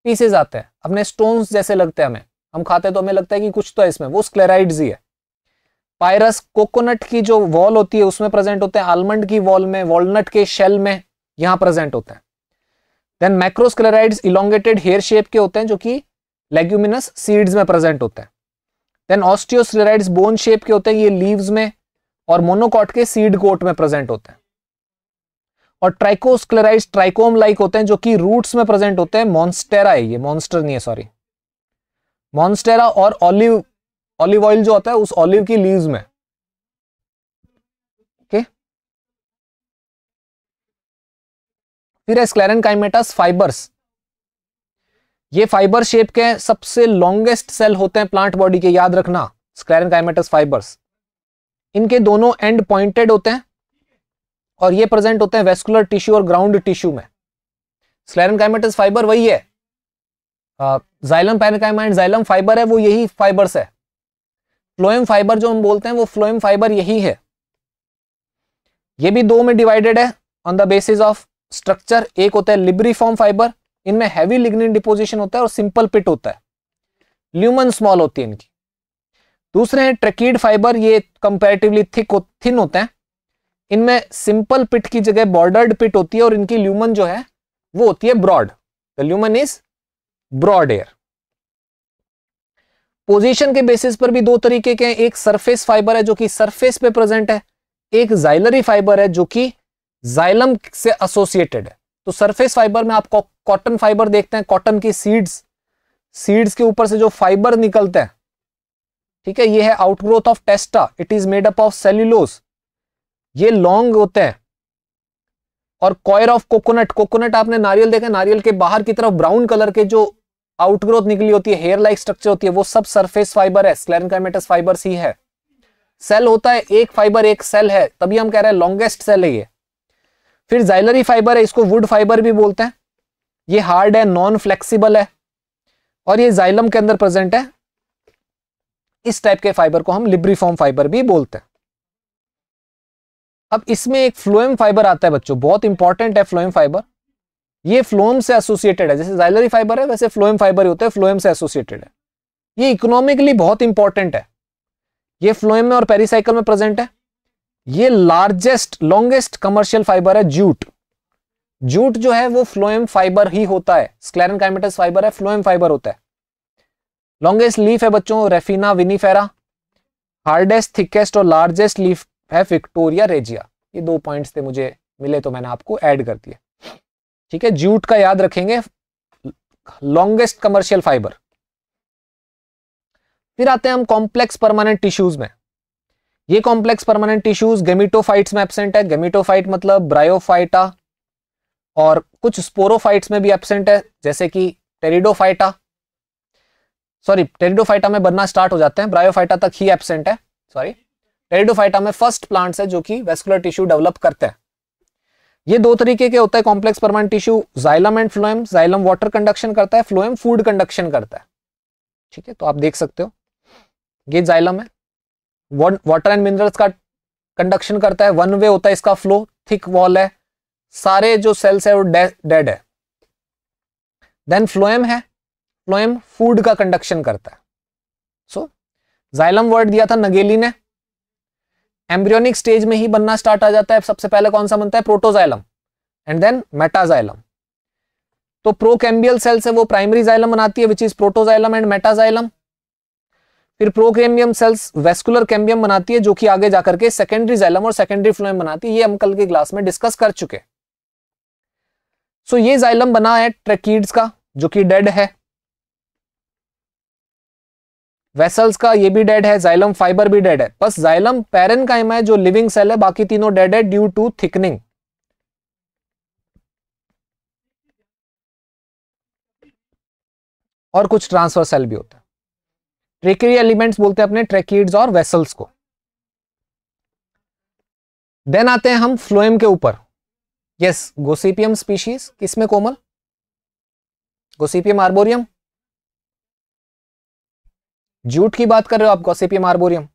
पीसेज आते हैं अपने स्टोन जैसे लगते हैं हमें हम खाते तो हमें लगता है कि कुछ तो है इसमें वो स्क्लेराइड ही है पायरस कोकोनट की जो वॉल होती है उसमें प्रेजेंट होते हैं आलमंड की वॉल में वॉलनट के शेल में यहां प्रेजेंट होते हैं then macrosclereids elongated hair shape के होते हैं जो कि लेग्यूमिनस सीड्स में प्रेजेंट होते हैं देन ऑस्टियोस्क्लेराइड्स बोन शेप के होते हैं ये लीव्स में और मोनोकॉट के सीड कोट में प्रेजेंट होते हैं और ट्राइकोस्क्लेराइड्स ट्राइकोम लाइक होते हैं जो कि रूट्स में प्रेजेंट होते हैं मॉन्स्टेरा है ये मॉन्स्टर नहीं है सॉरी मॉन्स्टेरा और ऑलिव ऑलिव ऑयल जो होता है उस ऑलिव की लीव्स में ओके okay? फिर स्क्लेरन काइमेटस फाइबर्स ये फाइबर शेप के सबसे लॉन्गेस्ट सेल होते हैं प्लांट बॉडी के याद रखना स्क्लेरन काइमेटस फाइबर्स इनके दोनों एंड पॉइंटेड होते हैं और ये प्रेजेंट होते हैं वेस्कुलर टिश्यू और ग्राउंड टिश्यू में स्लेरनकाइमेटस फाइबर वही है जाइलम पैनकाइमाइट जाइलम फाइबर है वो यही फाइबर्स है फ्लोएम फाइबर जो हम बोलते हैं वो फ्लोएम फाइबर यही है ये भी दो में डिवाइडेड है on the basis of structure एक होता है लिब्रीफॉर्म फाइबर इनमें हैवी लिग्निन डिपोजिशन होता है और सिंपल पिट होता है ल्यूमन स्मॉल होती है इनकी दूसरे हैं ट्रेकिड फाइबर ये कंपेरेटिवली थिक थिन होते हैं इनमें सिंपल पिट की जगह बॉर्डर्ड पिट होती है और इनकी ल्यूमन जो है वो होती है broad the lumen is broad air position के बेसिस पर भी दो तरीके के हैं एक सरफेस फाइबर है जो कि सरफेस पे प्रेजेंट है एक जाइलरी फाइबर है जो कि जाइलम से एसोसिएटेड है तो सरफेस फाइबर में आपको कॉटन फाइबर देखते हैं कॉटन की सीड्स सीड्स के ऊपर से जो फाइबर निकलते हैं ठीक है ये है outgrowth of testa it is made up of cellulose ये लॉन्ग होते हैं और कॉयर ऑफ कोकोनट कोकोनट आपने नारियल देखा नारियल के बाहर की तरफ ब्राउन कलर के जो आउटग्रोथ निकली होती है हेयर लाइक स्ट्रक्चर होती है वो सब सरफेस फाइबर है स्लेरनकाइमेटस फाइबर सी है सेल होता है एक फाइबर एक सेल है तभी हम कह रहे हैं लॉन्गेस्ट सेल है ये फिर जाइलरी फाइबर है इसको वुड फाइबर भी बोलते हैं ये हार्ड है नॉन फ्लेक्सीबल है और ये जाइलम के अंदर प्रेजेंट है इस टाइप के फाइबर को हम लिब्रीफॉर्म फाइबर भी बोलते हैं अब इसमें एक फ्लोएम फाइबर आता है बच्चों बहुत इंपॉर्टेंट है फ्लोएम फाइबर ये फ्लोएम से एसोसिएटेड है जैसे जाइलरी फाइबर है वैसे फ्लोएम फाइबर ही होता है फ्लोएम से एसोसिएटेड है ये इकोनॉमिकली बहुत इंपॉर्टेंट है ये फ्लोएम में और पेरीसाइकल में प्रेजेंट है ये लार्जेस्ट लॉन्गेस्ट कमर्शियल फाइबर है जूट जूट जो है वो फ्लोएम फाइबर ही होता है स्क्लेरन काइमेटस फाइबर है फ्लोएम फाइबर होता है लॉन्गेस्ट लीफ है बच्चों रेफिना विनीफेरा हार्डेस्ट थिकेस्ट और लार्जेस्ट लीफ है विक्टोरिया रेजिया ये दो पॉइंट्स थे मुझे मिले तो मैंने आपको ऐड कर दिया ठीक है जूट का याद रखेंगे लॉन्गेस्ट कमर्शियल फाइबर फिर आते हैं हम कॉम्प्लेक्स परमानेंट टिश्यूज में ये कॉम्प्लेक्स परमानेंट टिश्यूज गेमिटोफाइट्स में एबसेंट है गेमिटोफाइट मतलब ब्रायोफाइटा और कुछ स्पोरोफाइट्स में भी एबसेंट है जैसे कि टेरिडोफाइटा सॉरी टेरिडोफाइटा में बनना स्टार्ट हो जाते हैं ब्रायोफाइटा तक ही एबसेंट है सॉरी टेरिडोफाइटा में फर्स्ट प्लांट्स है जो कि वेस्कुलर टिश्यू डेवलप करते हैं ये दो तरीके के होता है complex permanent tissue xylem and phloem xylem water conduction करता है फ्लोएम फूड कंडक्शन करता है ठीक है तो आप देख सकते हो ये जाइलम है वाटर एंड मिनरल्स का कंडक्शन करता है वन वे होता है इसका फ्लो थिक वॉल है सारे जो सेल्स है वो डेड है देन फ्लोएम है फ्लोएम फूड का कंडक्शन करता है सो जाइलम वर्ड दिया था नगेली ने एम्ब्रियोनिक स्टेज में ही बनना स्टार्ट आ जाता है सबसे पहले कौन सा बनता है प्रोटोजाइलम एंड देन मेटाजाइलम तो प्रोकेम्बियल सेल से वो प्राइमरी जाइलम बनाती है which is protoxylem and metaxylem फिर प्रोकेम्बियम सेल्स वेस्कुलर कैम्बियम बनाती है जो कि आगे जाकर के सेकेंडरी जाइलम और सेकेंडरी फ्लोएम बनाती है ये हम कल के क्लास में डिस्कस कर चुके सो so, ये जाइलम बना है ट्रेकिड्स का जो कि डेड है वेसल्स का ये भी डेड है जाइलम फाइबर भी डेड है बस जाइलम पेरन का है जो लिविंग सेल है बाकी तीनों डेड है ड्यू टू थिकनिंग और कुछ ट्रांसफर सेल भी होता है ट्रेकेरी एलिमेंट्स बोलते हैं अपने ट्रेकिड्स और वेसल्स को देन आते हैं हम फ्लोएम के ऊपर यस गोसिपियम स्पीशीज किसमें कोमल गोसिपियम आर्बोरियम जूट की बात कर रहे हो आप गॉसिपियम आर्बोरियम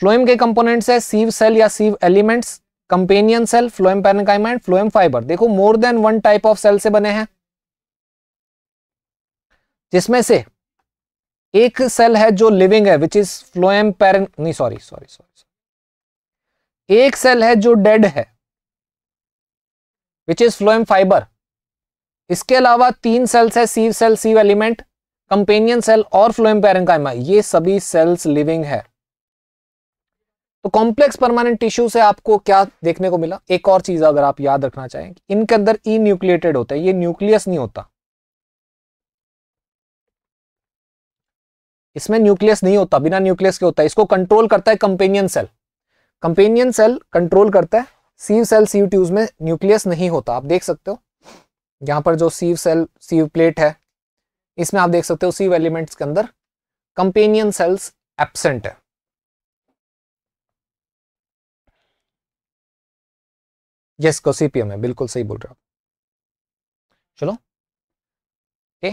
फ्लोएम के कंपोनेंट्स है सीव सेल या sieve elements companion cell phloem parenchyma and phloem fibre देखो more than one type of cell से बने हैं जिसमें से एक सेल है जो लिविंग है विच इज फ्लोएम पेरन नहीं सॉरी सॉरी सॉरी एक सेल है जो डेड है विच इज फ्लोएम फाइबर इसके अलावा तीन सेल्स है sieve cell sieve element companion cell और फ्लोएम पैरेंकाइमा ये सभी सेल्स लिविंग है तो कॉम्प्लेक्स परमानेंट टिश्यू से आपको क्या देखने को मिला एक और चीज अगर आप याद रखना चाहें इनके अंदर ई न्यूक्लिएटेड होता है ये न्यूक्लियस नहीं होता इसमें न्यूक्लियस नहीं होता बिना न्यूक्लियस के होता है इसको कंट्रोल करता है companion cell companion cell control करता है सीव सेल सीव ट्यूब में न्यूक्लियस नहीं होता आप देख सकते हो यहां पर जो सीव सेल सीव प्लेट है इसमें आप देख सकते हो सीव एलिमेंट्स के अंदर कंपेनियन सेल्स एबसेंट है यस कोसीपीएम है बिल्कुल सही बोल रहे हो चलो ओके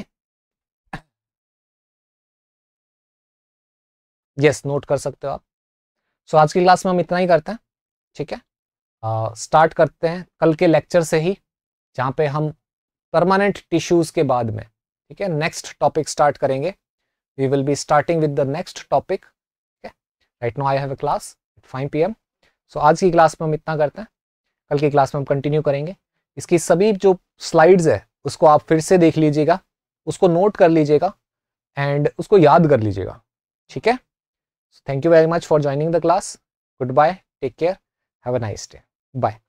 यस नोट कर सकते हो आप सो so, आज की क्लास में हम इतना ही करते हैं ठीक है स्टार्ट करते हैं कल के लेक्चर से ही जहां पे हम परमानेंट टिश्यूज़ के बाद में ठीक है नेक्स्ट टॉपिक स्टार्ट करेंगे we will be starting with the next topic right no I have a class at five P M so आज की क्लास में हम इतना करते हैं कल की क्लास में हम कंटिन्यू करेंगे इसकी सभी जो स्लाइड्स है उसको आप फिर से देख लीजिएगा उसको नोट कर लीजिएगा एंड उसको याद कर लीजिएगा ठीक है thank you very much for joining the class good bye take care have a nice day bye